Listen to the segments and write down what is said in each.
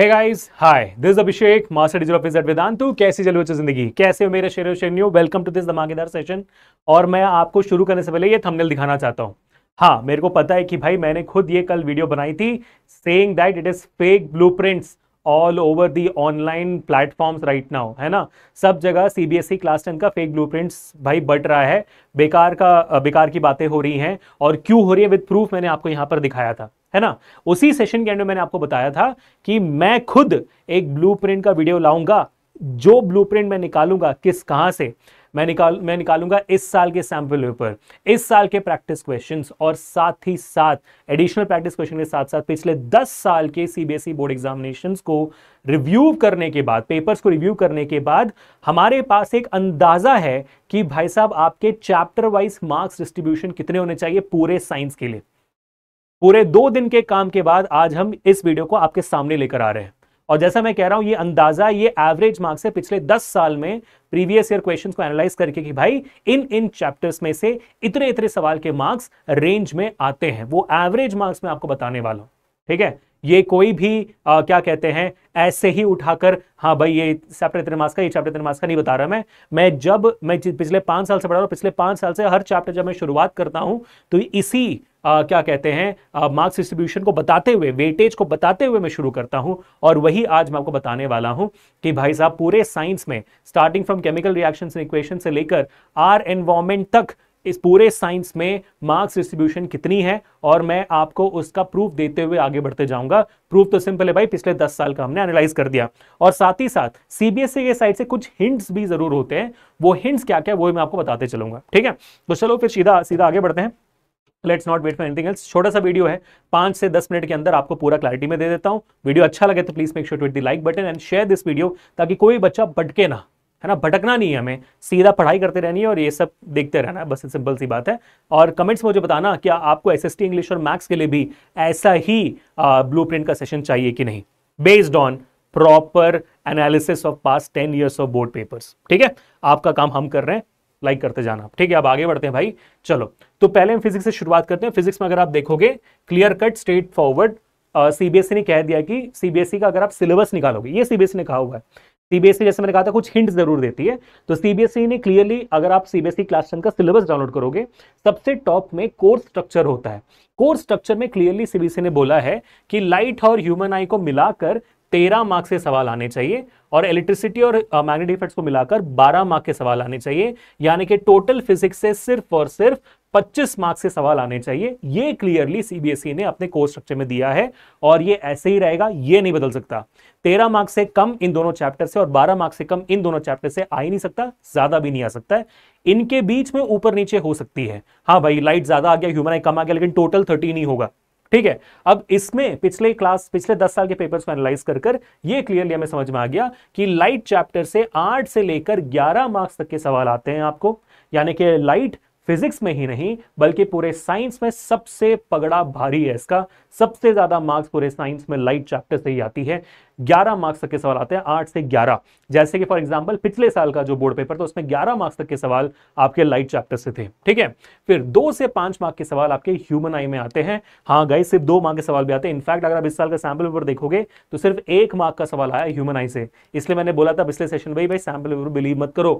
Hey guys hi this Abhishek master digital office at Vedantu कैसी चल रही है जिंदगी कैसे हो मेरे शेर शेरनियो वेलकम टू दिस धमाकेदार सेशन और मैं आपको शुरू करने से पहले ये थंबनेल दिखाना चाहता हूँ हाँ मेरे को पता है कि भाई मैंने खुद ये कल वीडियो बनाई थी saying that it is fake blue all over the online platforms right now है ना सब जगह C B S E class ten का फेक ब्लू भाई बढ़ रहा है बेकार का बेकार की बातें हो रही हैं और क्यों हो रही है विद प्रूफ मैंने आपको यहाँ पर दिखाया था है ना उसी सेशन के अंदर मैंने आपको बताया था कि मैं खुद एक ब्लूप्रिंट का वीडियो लाऊंगा जो ब्लूप्रिंट मैं निकालूंगा किस कहां से मैं निकाल मैं निकालूंगा इस साल के सैम्पल पेपर इस साल के प्रैक्टिस क्वेश्चंस और साथ ही साथ एडिशनल प्रैक्टिस क्वेश्चन के साथ साथ पिछले 10 साल के सीबीएसई बोर्ड एग्जामिनेशंस को रिव्यू करने के बाद पेपर्स को रिव्यू करने के बाद हमारे पास एक अंदाज़ा है कि भाई साहब आपके चैप्टर वाइज मार्क्स डिस्ट्रीब्यूशन कितने होने चाहिए पूरे साइंस के लिए पूरे दो दिन के काम के बाद आज हम इस वीडियो को आपके सामने लेकर आ रहे हैं और जैसा मैं कह रहा हूं ये अंदाजा ये एवरेज मार्क्स है पिछले 10 साल में प्रीवियस ईयर क्वेश्चंस को एनालाइज करके कि भाई इन इन चैप्टर्स में से इतने इतने सवाल के मार्क्स रेंज में आते हैं वो एवरेज मार्क्स में आपको बताने वाला हूं ठीक है ये कोई भी आ, क्या कहते हैं ऐसे ही उठाकर हाँ भाई ये चैप्टर इतने मार्क्स का ये चैप्टर इतने मार्क्स का नहीं बता रहा मैं मैं जब मैं पिछले पांच साल से पढ़ा रहा हूँ पिछले पांच साल से हर चैप्टर जब मैं शुरुआत करता हूं तो इसी आ, क्या कहते हैं मार्क्स डिस्ट्रीब्यूशन को बताते हुए वेटेज को बताते हुए मैं शुरू करता हूं और वही आज मैं आपको बताने वाला हूं कि भाई साहब पूरे साइंस में starting from chemical reaction equation से लेकर आर एनवायरमेंट तक इस पूरे साइंस में मार्क्स डिस्ट्रीब्यूशन कितनी है और मैं आपको उसका प्रूफ देते हुए आगे बढ़ते जाऊंगा प्रूफ तो सिंपल है भाई पिछले 10 साल का हमने एनालाइज कर दिया और साथ ही साथ सीबीएसई के साइड से कुछ हिंट्स भी जरूर होते हैं वो हिंट्स क्या क्या वो मैं आपको बताते चलूंगा ठीक है तो चलो फिर सीधा सीधा आगे बढ़ते हैं let's not wait for anything else छोटा सा वीडियो है पांच से दस मिनट के अंदर आपको पूरा क्लैरिटी में दे देता हूँ वीडियो अच्छा लगे तो please make sure to the like button and share this video ताकि कोई बच्चा भटके ना है ना भटकना नहीं है हमें सीधा पढ़ाई करते रहनी है और ये सब देखते रहना है बस सिंपल सी बात है और कमेंट्स में मुझे बताना क्या आपको एस एस टी इंग्लिश और मैथ्स के लिए भी ऐसा ही ब्लू प्रिंट का सेशन चाहिए कि नहीं based on proper analysis of past ten years of board papers ठीक है आपका काम हम कर रहे हैं लाइक करते जाना ठीक है अब आगे बढ़ते हैं भाई चलो तो पहले हम फिजिक्स से शुरुआत करते हैं फिजिक्स में अगर आप देखोगे clear cut straightforward CBSE ने कह दिया कि सीबीएसई का अगर आप सिलेबस निकालोगे ये सीबीएसई ने कहा हुआ है सीबीएसई जैसे मैंने कहा था कुछ हिंट जरूर देती है तो सीबीएसई ने क्लियरली अगर आप सीबीएसई क्लास टेन का सिलेबस डाउनलोड करोगे सबसे टॉप में कोर्स स्ट्रक्चर होता है कोर्स स्ट्रक्चर में क्लियरली सीबीएसई ने बोला है कि लाइट और ह्यूमन आई को मिलाकर तेरह मार्क्स के सवाल आने चाहिए और इलेक्ट्रिसिटी और मैग्नेटिक इफेक्ट्स को मिलाकर बारह मार्क्स के सवाल आने चाहिए यानी कि टोटल फिजिक्स से सिर्फ और सिर्फ 25 मार्क्स के सवाल आने चाहिए ये क्लियरली सीबीएसई e ने अपने कोर्स स्ट्रक्चर में दिया है और ये ऐसे ही रहेगा ये नहीं बदल सकता 13 मार्क्स से कम इन दोनों चैप्टर से और 12 मार्क्स से कम इन दोनों चैप्टर से आ ही नहीं सकता ज्यादा भी नहीं आ सकता है इनके बीच में ऊपर नीचे हो सकती है हाँ भाई लाइट ज्यादा आ गया ह्यूमन आई कम आ गया लेकिन टोटल थर्टी नहीं होगा ठीक है अब इसमें पिछले क्लास पिछले दस साल के पेपर्स को एनालाइज कर कर ये क्लियरली हमें समझ में आ गया कि लाइट चैप्टर से आठ से लेकर ग्यारह मार्क्स तक के सवाल आते हैं आपको यानी कि लाइट फिजिक्स में ही नहीं बल्कि पूरे साइंस में सबसे पगड़ा भारी है इसका सबसे ज्यादा मार्क्स पूरे साइंस में लाइट चैप्टर से ही आती है ग्यारह मार्क्स तक के सवाल आते हैं आठ से ग्यारह जैसे कि फॉर एग्जाम्पल पिछले साल का जो बोर्ड पेपर था उसमें ग्यारह मार्क्स तक के सवाल आपके लाइट चैप्टर से थे ठीक है फिर दो से पांच मार्क के सवाल आपके ह्यूमन आई में आते हैं हाँ गई सिर्फ दो मार्क के सवाल भी आते हैं इनफैक्ट अगर आप इस साल का सैम्पल पेपर देखोगे तो सिर्फ एक मार्क का सवाल आया ह्यूमन आई से इसलिए मैंने बोला था पिछले सेशन भाई भाई सैम्पल पेपर बिलीव मत करो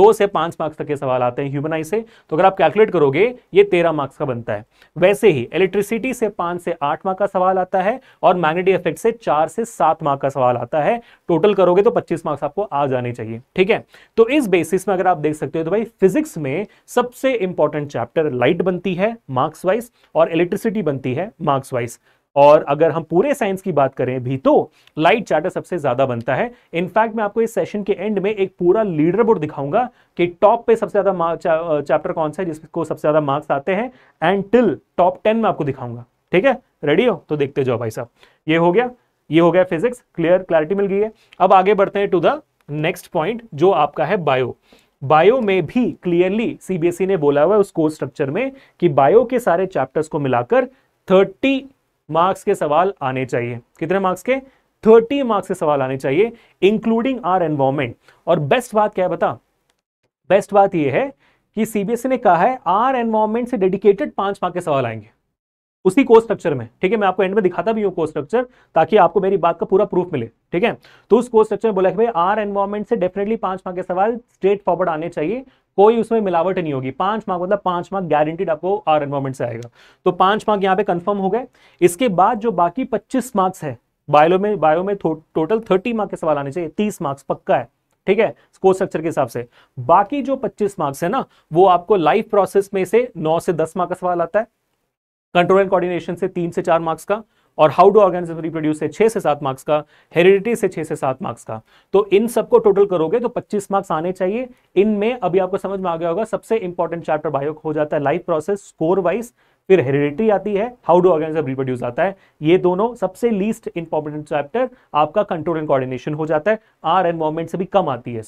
दो से पांच मार्क्स तक के सवाल आते हैं ह्यूमन आई से तो अगर आप कैलकुलेट करोगे ये तेरह मार्क्स का बनता है वैसे ही इलेक्ट्रिसिटी से पांच से आठ मार्क का सवाल आता है और मैग्नेटिक इफेक्ट से चार से सात मार्क का सवाल आता है टोटल करोगे तो 25 मार्क्स आपको आ जाने चाहिए ठीक है तो इस बेसिस में अगर आप देख सकते हो तो भाई फिजिक्स में सबसे इंपॉर्टेंट चैप्टर लाइट बनती है मार्क्स वाइज और इलेक्ट्रिसिटी बनती है मार्क्स वाइज और अगर हम पूरे साइंस की बात करें भी तो लाइट चार्टर सबसे ज्यादा बनता है इनफैक्ट मैं आपको इस सेशन के एंड में एक पूरा लीडर बोर्ड दिखाऊंगा कि टॉप पे सबसे ज्यादा चैप्टर कौन सा है जिसको सबसे ज्यादा मार्क्स आते हैं एंड टिल टॉप टेन में आपको दिखाऊंगा ठीक है रेडी हो तो देखते जाओ भाई साहब ये हो गया ये हो गया फिजिक्स क्लियर क्लैरिटी मिल गई है अब आगे बढ़ते हैं टू द नेक्स्ट पॉइंट जो आपका है बायो बायो में भी क्लियरली सीबीएसई e ने बोला हुआ है उस कोर्स स्ट्रक्चर में कि बायो के सारे चैप्टर्स को मिलाकर 30 मार्क्स के सवाल आने चाहिए कितने मार्क्स के 30 मार्क्स के सवाल आने चाहिए इंक्लूडिंग आर एनवायरमेंट और बेस्ट बात क्या है बता बेस्ट बात यह है कि सीबीएसई e ने कहा है आर एनवायरमेंट से डेडिकेटेड पांच मार्क्स के सवाल आएंगे उसी को स्ट्रक्चर में ठीक है मैं आपको एंड में दिखाता भी हूँ को स्ट्रक्चर ताकि आपको मेरी बात का पूरा प्रूफ मिले ठीक है तो उस को स्ट्रक्चर में बोला कि भाई आर एनवायरमेंट से डेफिनेटली पांच मार्क के सवाल स्ट्रेट फॉरवर्ड आने चाहिए कोई उसमें मिलावट नहीं होगी पांच मार्क मतलब पांच मार्क गारंटीड आपको आर एनवायरमेंट से आएगा तो पांच मार्क यहाँ पे कन्फर्म हो गए इसके बाद जो बाकी पच्चीस मार्क्स है बायो में बायो में टोटल थर्टी मार्क के सवाल आने चाहिए तीस मार्क्स पक्का है ठीक है स्कोर स्ट्रक्चर के हिसाब से बाकी जो 25 मार्क्स है ना वो आपको लाइफ प्रोसेस में से 9 से 10 मार्क का सवाल आता है कंट्रोल एंड कोऑर्डिनेशन से तीन से चार मार्क्स का और हाउ डू ऑर्गेनिज रिप्रोड्यूस से छह से सात मार्क्स का हेरिडिटी से छह से सात मार्क्स का तो इन सबको टोटल करोगे तो 25 मार्क्स आने चाहिए इनमें अभी आपको समझ में आ गया होगा सबसे इंपॉर्टेंट चैप्टर बायो हो जाता है लाइफ प्रोसेस स्कोर वाइज फिर हेरिडिटी आती है हाउ डू ऑर्गेनिज रिप्रोड्यूस आता है ये दोनों सबसे लीस्ट इंपॉर्टेंट चैप्टर आपका कंट्रोल एंड कॉर्डिनेशन हो जाता है आर एनवायरमेंट से भी कम आती है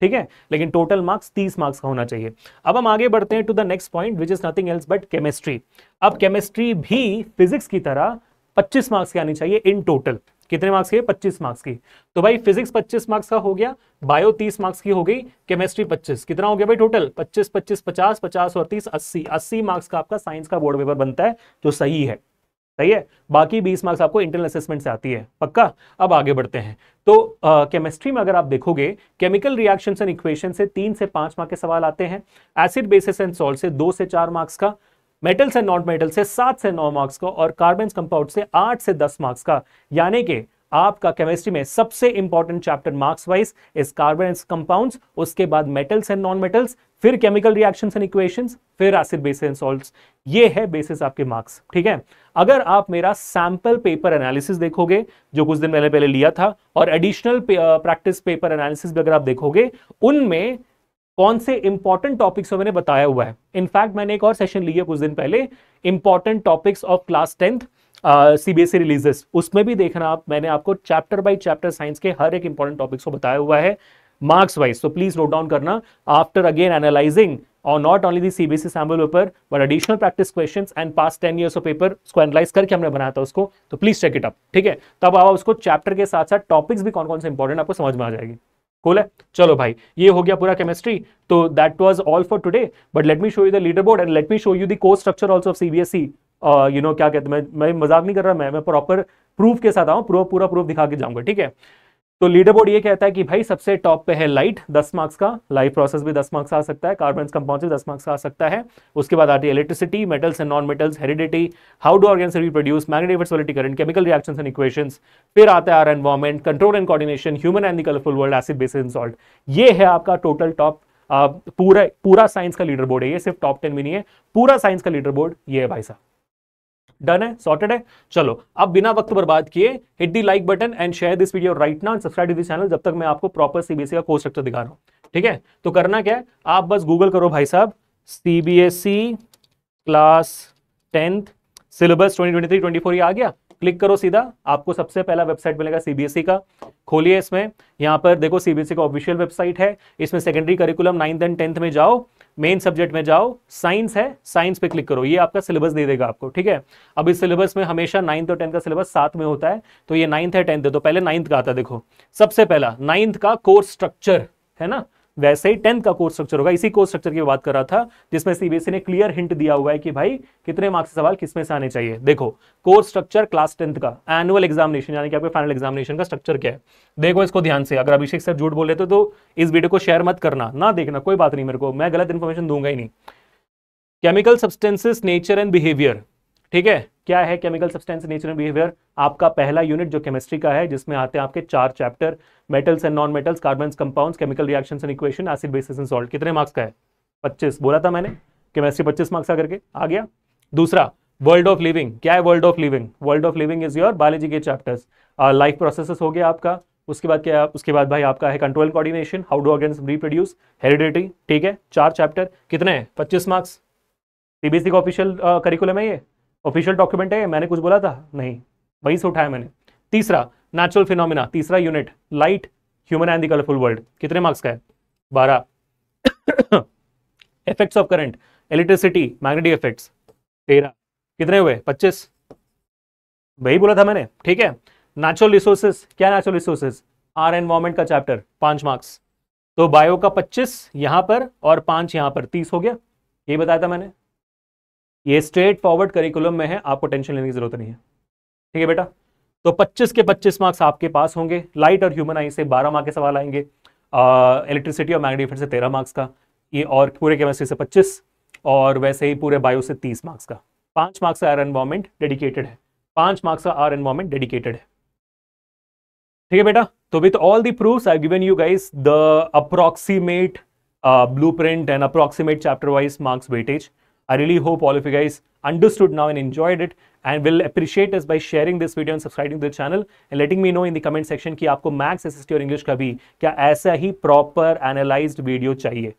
ठीक है लेकिन टोटल मार्क्स 30 मार्क्स का होना चाहिए अब हम आगे बढ़ते हैं to the next point which is nothing else but chemistry अब केमिस्ट्री भी फिजिक्स की तरह 25 मार्क्स की आनी चाहिए इन टोटल कितने मार्क्स के 25 मार्क्स की तो भाई फिजिक्स 25 मार्क्स का हो गया बायो 30 मार्क्स की हो गई केमिस्ट्री 25 कितना हो गया भाई टोटल 25 25 50 50 और 30 80 80 मार्क्स का आपका साइंस का बोर्ड पेपर बनता है जो सही है सही है बाकी बीस मार्क्स आपको इंटरनल असेसमेंट से आती है पक्का अब आगे बढ़ते हैं तो केमिस्ट्री में अगर आप देखोगे केमिकल रिएक्शन एंड इक्वेशन से तीन से पांच मार्क के सवाल आते हैं एसिड बेसिस एंड सॉल्ट से दो से चार मार्क्स का मेटल्स एंड नॉन मेटल से सात से नौ मार्क्स का और कार्बन कंपाउंड से आठ से दस मार्क्स का यानी कि आपका केमिस्ट्री में सबसे इंपॉर्टेंट चैप्टर मार्क्स वाइज इस कार्बन एंड कंपाउंड्स उसके बाद मेटल्स एंड नॉन मेटल्स फिर केमिकल रिएक्शंस एंड इक्वेशंस फिर एसिड बेस एंड सॉल्ट्स ये है बेसिस आपके मार्क्स ठीक है अगर आप मेरा सैंपल पेपर एनालिसिस देखोगे जो कुछ दिन पहले पहले लिया था और एडिशनल प्रैक्टिस पेपर एनालिसिस भी अगर आप देखोगे उनमें कौन से इंपॉर्टेंट टॉपिक्स मैंने बताया हुआ है इनफैक्ट मैंने एक और सेशन लिया कुछ दिन पहले important topics of class tenth CBSE releases e उसमें भी देखना आप मैंने आपको चैप्टर बाई चैप्टर साइंस के हर एक इंपॉर्टेंट टॉपिक्स को बताया हुआ है मार्क्स वाइज तो प्लीज नोट डाउन करना आफ्टर अगेन एनालाइजिंग और not only the CBSE sample paper but additional practice question and past ten years of paper उसको एनालाइज करके हमने बनाया था उसको तो प्लीज चेक इट अप ठीक है तब आप उसको चैप्टर के साथ साथ टॉपिक्स भी कौन कौन से इंपॉर्टेंट आपको समझ में आ जाएगी कूल है चलो भाई ये हो गया पूरा केमिस्ट्री तो that was all for today but let me show you the leader board and let me show you the course structure also of CBSE you uh, know क्या कहते हैं मैं मजाक नहीं कर रहा मैं मैं प्रॉपर प्रूफ के साथ आऊँ पूरा पूरा प्रूफ दिखा के जाऊँगा ठीक है तो लीडर बोर्ड ये कहता है कि भाई सबसे टॉप पे है लाइट दस मार्क्स का लाइफ प्रोसेस भी दस मार्क्स आ सकता है कार्बन कंपाउंड दस मार्क्स आ सकता है उसके बाद आती है electricity metals and non metals heredity how do organs reproduce मैग्नेटिवर्सिटी current chemical reaction and equation फिर आता है our environment control and coordination human and colourful world acid base in salt ये है आपका टोटल टॉप uh, पूरा पूरा science का लीडर बोर्ड है ये सिर्फ टॉप टेन भी नहीं है पूरा साइंस का लीडर बोर्ड ये है भाई साहब डन है सॉर्टेड है चलो अब बिना वक्त बर्बाद किए hit the like button and share this video right ना सब्सक्राइब टू दिस चैनल जब तक मैं आपको प्रॉपर सीबीएसई e का कोर्स स्ट्रक्चर दिखा रहा हूं ठीक है तो करना क्या है आप बस गूगल करो भाई साहब सीबीएसई क्लास टेंथ सिलेबस 2023 24 ये आ गया क्लिक करो सीधा आपको सबसे पहला वेबसाइट मिलेगा सीबीएसई e का खोलिए इसमें यहाँ पर देखो सीबीएसई e का ऑफिशियल वेबसाइट है इसमें secondary curriculum ninth and tenth में जाओ मेन सब्जेक्ट में जाओ साइंस है साइंस पे क्लिक करो ये आपका सिलेबस दे देगा आपको ठीक है अब इस सिलेबस में हमेशा नाइन्थ और टेंथ का सिलेबस साथ में होता है तो ये नाइन्थ है टेंथ है तो पहले नाइन्थ का आता है देखो सबसे पहला नाइन्थ का कोर्स स्ट्रक्चर है ना वैसे ही टेंथ का कोर्स स्ट्रक्चर होगा इसी कोर्स स्ट्रक्चर की बात कर रहा था जिसमें सीबीएसई e ने क्लियर हिंट दिया हुआ है कि भाई कितने मार्क्स सवाल किसमें से आने चाहिए देखो कोर्स स्ट्रक्चर क्लास टेंथ का एनुअल एग्जामिनेशन यानी कि आपके फाइनल एग्जामिनेशन का स्ट्रक्चर क्या है देखो इसको ध्यान से अगर अभिषेक सर झूठ बोल रहे थे तो इस वीडियो को शेयर मत करना ना देखना कोई बात नहीं मेरे को मैं गलत इन्फॉर्मेशन दूंगा ही नहीं chemical substances nature and behaviour ठीक है क्या है केमिकल सब्सटेंस नेचुरल बिहेवियर आपका पहला यूनिट जो केमिस्ट्री का है जिसमें आते हैं आपके चार chapter metals and non metals carbon compound chemical reaction and equation acid basis and salt कितने मार्क्स का है पच्चीस बोला था मैंने केमिस्ट्री पच्चीस मार्क्स का करके आ गया दूसरा वर्ल्ड ऑफ लिविंग क्या है world of living world of living is your biology के चैप्टर्स लाइफ प्रोसेस हो गया आपका उसके बाद क्या उसके बाद भाई आपका है control coordination how do organs reproduce heredity ठीक है चार चैप्टर कितने हैं पच्चीस मार्क्स सीबीएसई e का ऑफिशियल करिकुलम है ये ऑफिशियल डॉक्यूमेंट है मैंने कुछ बोला था नहीं वहीं से उठाया मैंने तीसरा नेचुरल फिनोमिना तीसरा unit light human and the colourful world कितने मार्क्स का है बारह effects of current electricity magnetic effects तेरह कितने हुए पच्चीस वही बोला था मैंने ठीक है नेचुरल रिसोर्सेस क्या नेचुरल रिसोर्सेस आर एनवायरमेंट का चैप्टर पांच मार्क्स तो बायो का पच्चीस यहां पर और पांच यहां पर तीस हो गया ये बताया था मैंने ये स्ट्रेट फॉरवर्ड करिकुलम में है आपको टेंशन लेने की जरूरत नहीं है ठीक है बेटा तो 25 के 25 मार्क्स आपके पास होंगे लाइट और ह्यूमन आई से 12 मार्क्स के सवाल आएंगे इलेक्ट्रिसिटी और मैग्नेटिक से 13 मार्क्स का ये और पूरे केमिस्ट्री से 25 और वैसे ही पूरे बायो से 30 मार्क्स का पांच मार्क्स आर एनवायरमेंट डेडिकेटेड है पांच मार्क्स का आर एनवायरमेंट डेडिकेटेड है ठीक है बेटा तो with all the proof I given you guys the approximate print and approximate chapter wise marks weightage I really hope all of you guys understood now and enjoyed it and will appreciate us by sharing this video and subscribing to the channel and letting me know in the comment section ki aapko max SST or English ka bhi kya aisa hi proper analyzed video chahiye.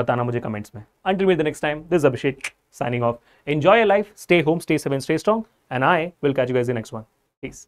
Batana mujhe comments mein. Until we the next time, this is Abhishek signing off. Enjoy your life, stay home, stay safe and stay strong and I will catch you guys in the next one. Peace.